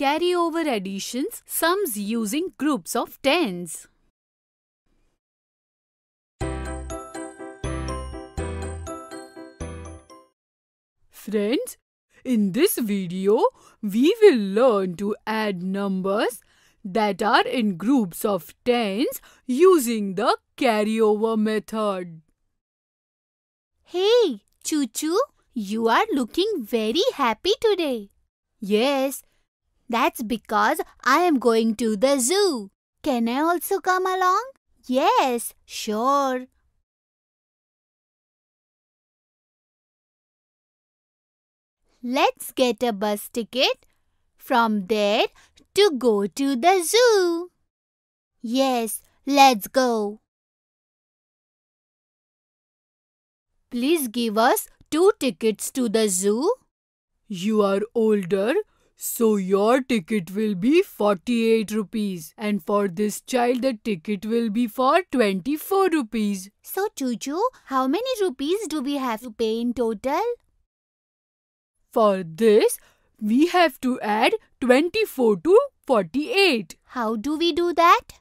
carry over additions, sums using groups of tens. Friends, in this video, we will learn to add numbers that are in groups of tens using the carryover method. Hey, Choo Choo, you are looking very happy today. Yes, that's because I am going to the zoo. Can I also come along? Yes, sure. Let's get a bus ticket from there to go to the zoo. Yes, let's go. Please give us two tickets to the zoo. You are older so your ticket will be 48 rupees and for this child the ticket will be for 24 rupees. So Choo Choo, how many rupees do we have to pay in total? For this, we have to add 24 to 48. How do we do that?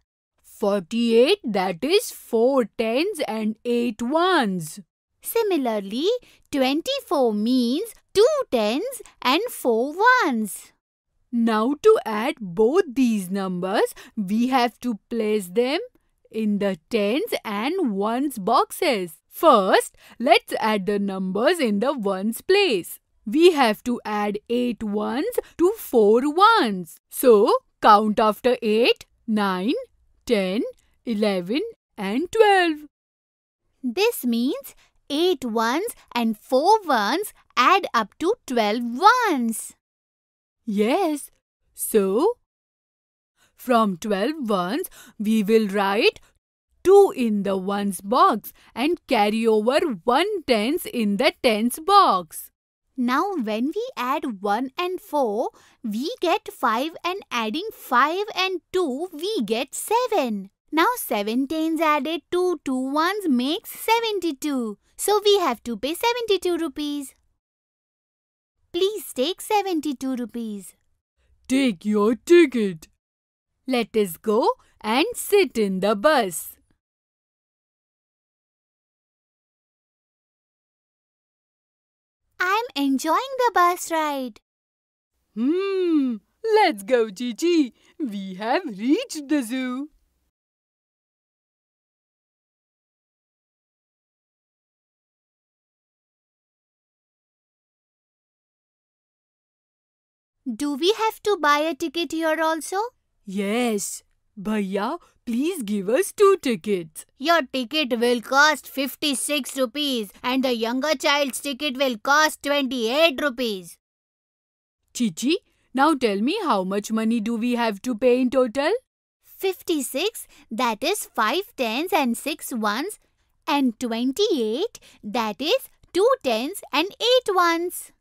48 that is 4 tens and 8 ones. Similarly, 24 means two tens and four ones. Now to add both these numbers, we have to place them in the tens and ones boxes. First, let's add the numbers in the ones place. We have to add 8 ones to 4 ones. So, count after 8, 9, 10, 11 and 12. This means 8 ones and 4 ones add up to 12 ones. Yes, so from 12 ones, we will write 2 in the ones box and carry over 1 tens in the tens box. Now when we add 1 and 4, we get 5 and adding 5 and 2, we get 7. Now 7 tens added to 2 ones makes 72. So we have to pay 72 rupees. Please take 72 rupees. Take your ticket. Let us go and sit in the bus. I'm enjoying the bus ride. Hmm, let's go, Chichi. We have reached the zoo. Do we have to buy a ticket here also? Yes. Bhaiya, please give us two tickets. Your ticket will cost 56 rupees and the younger child's ticket will cost 28 rupees. Chichi, now tell me how much money do we have to pay in total? 56 that is 5 tens and 6 ones and 28 that is 2 tens and 8 ones.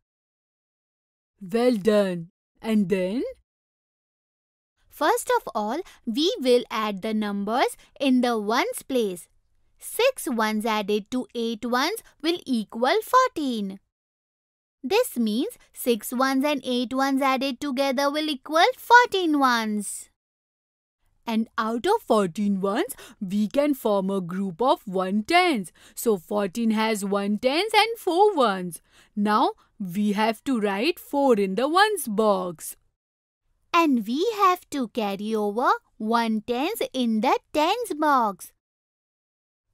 Well done. And then? First of all, we will add the numbers in the ones place. 6 ones added to 8 ones will equal 14. This means 6 ones and 8 ones added together will equal 14 ones. And out of 14 ones, we can form a group of 110s. So 14 has 110s and 4 ones. Now, we have to write 4 in the ones box. And we have to carry over 110s in the tens box.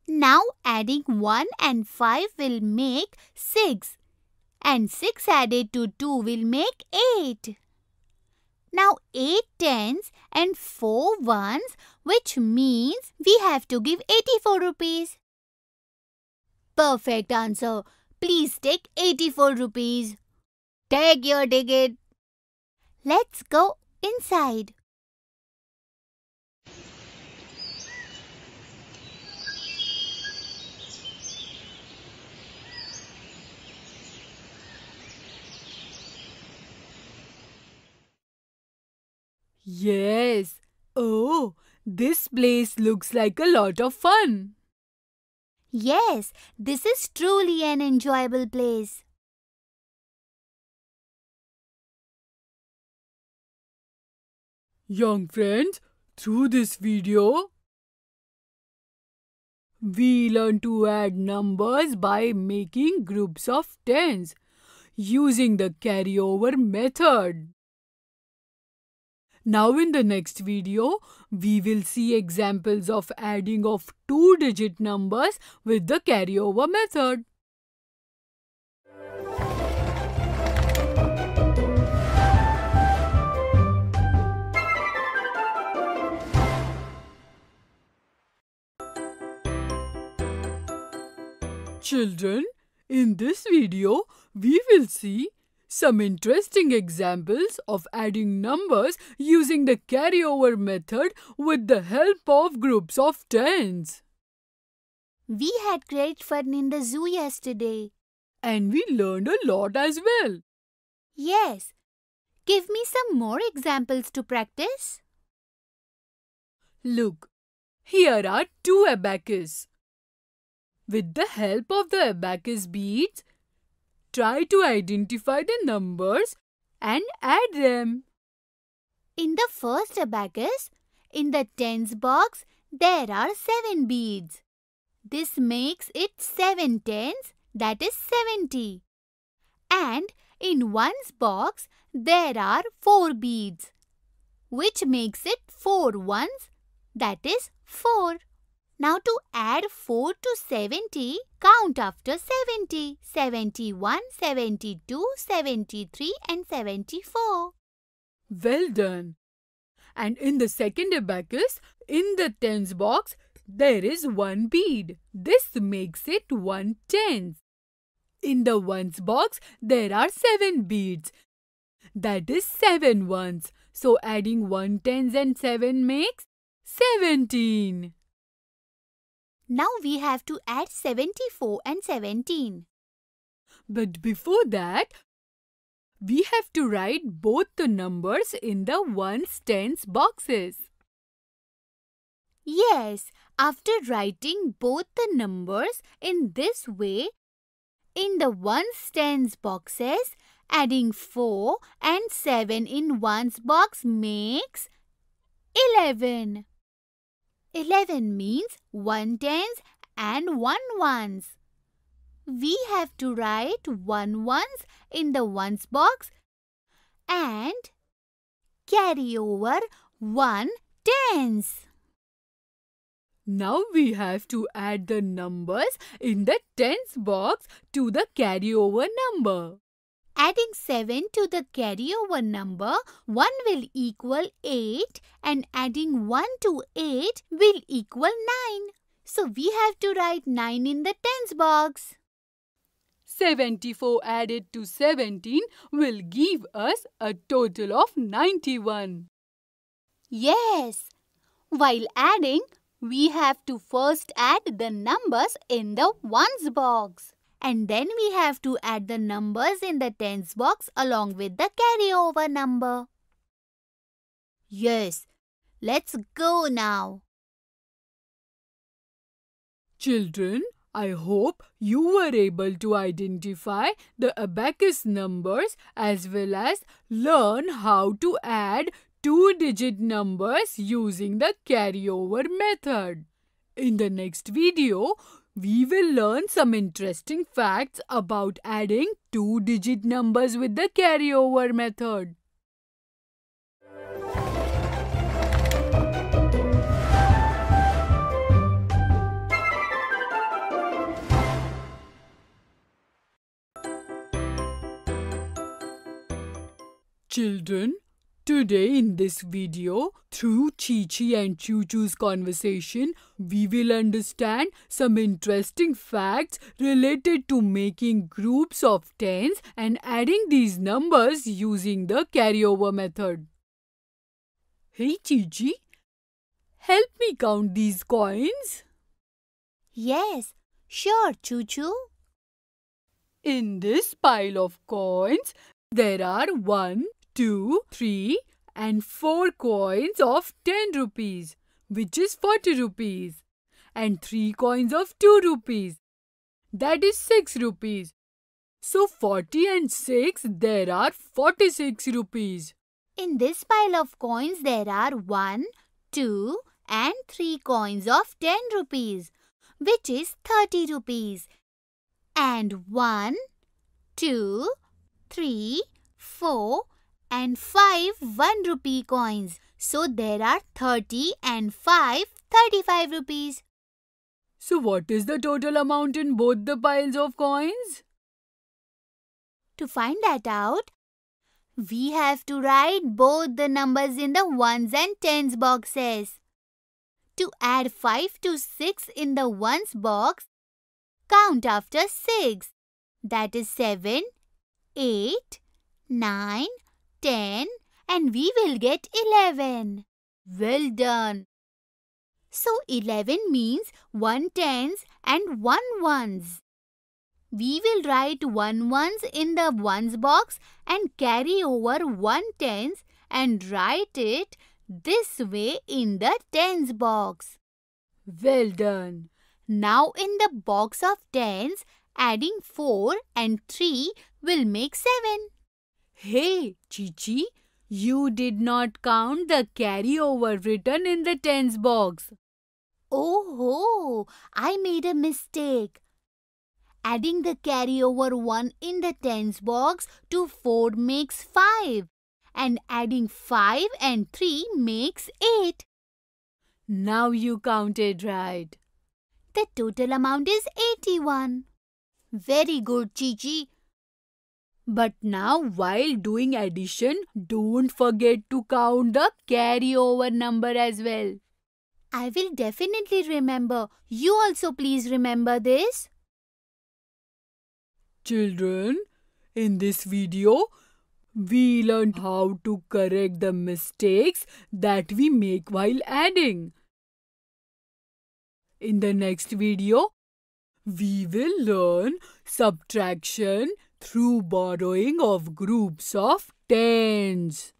Now adding 1 and 5 will make 6. And 6 added to 2 will make 8. Now 8 tens and 4 ones which means we have to give 84 rupees. Perfect answer. Please take 84 rupees. Take your ticket. Let's go inside. Yes. Oh, this place looks like a lot of fun. Yes, this is truly an enjoyable place. Young friends, through this video, we learn to add numbers by making groups of tens using the carryover method. Now in the next video, we will see examples of adding of two-digit numbers with the carryover method. Children, in this video, we will see some interesting examples of adding numbers using the carryover method with the help of groups of tens. We had great fun in the zoo yesterday. And we learned a lot as well. Yes. Give me some more examples to practice. Look, here are two abacus. With the help of the abacus beads, Try to identify the numbers and add them. In the first abacus, in the tens box, there are seven beads. This makes it seven tens, that is 70. And in one's box, there are four beads, which makes it four ones, that is four. Now to add 4 to 70, count after 70, 71, 72, 73 and 74. Well done. And in the second abacus, in the tens box, there is one bead. This makes it one tenth. In the ones box, there are seven beads. That is seven ones. So adding one tens and seven makes seventeen. Now we have to add 74 and 17. But before that, we have to write both the numbers in the ones tens boxes. Yes, after writing both the numbers in this way, in the ones tens boxes, adding 4 and 7 in ones box makes 11. 11 means 1 tens and 1 ones. We have to write 1 ones in the ones box and carry over 1 tens. Now we have to add the numbers in the tens box to the carryover number. Adding 7 to the carryover number, 1 will equal 8 and adding 1 to 8 will equal 9. So we have to write 9 in the tens box. 74 added to 17 will give us a total of 91. Yes. While adding, we have to first add the numbers in the ones box. And then we have to add the numbers in the tens box along with the carryover number. Yes, let's go now. Children, I hope you were able to identify the abacus numbers as well as learn how to add two-digit numbers using the carryover method. In the next video, we will learn some interesting facts about adding two-digit numbers with the carryover method. Children, Today in this video, through Chi Chi and Choo Choo's conversation, we will understand some interesting facts related to making groups of tens and adding these numbers using the carryover method. Hey Chi Chi, help me count these coins. Yes, sure Choo Choo. In this pile of coins, there are one, 2, 3 and 4 coins of 10 rupees which is 40 rupees and 3 coins of 2 rupees that is 6 rupees. So 40 and 6 there are 46 rupees. In this pile of coins there are 1, 2 and 3 coins of 10 rupees which is 30 rupees and 1, 2, 3, 4 and 5 1 rupee coins. So there are 30 and 5 35 rupees. So what is the total amount in both the piles of coins? To find that out, we have to write both the numbers in the ones and tens boxes. To add 5 to 6 in the ones box, count after 6. That is 7, 8, 9, 10 and we will get 11. Well done. So 11 means 1 tens and 1 ones. We will write 1 ones in the ones box and carry over 1 tens and write it this way in the tens box. Well done. Now in the box of tens, adding 4 and 3 will make 7. Hey, Chichi, you did not count the carryover written in the tens box. Oh, ho! I made a mistake. Adding the carryover 1 in the tens box to 4 makes 5 and adding 5 and 3 makes 8. Now you counted right. The total amount is 81. Very good, Chichi. But now while doing addition, don't forget to count the carryover number as well. I will definitely remember. You also please remember this. Children, in this video, we learned how to correct the mistakes that we make while adding. In the next video, we will learn subtraction, through borrowing of groups of tens.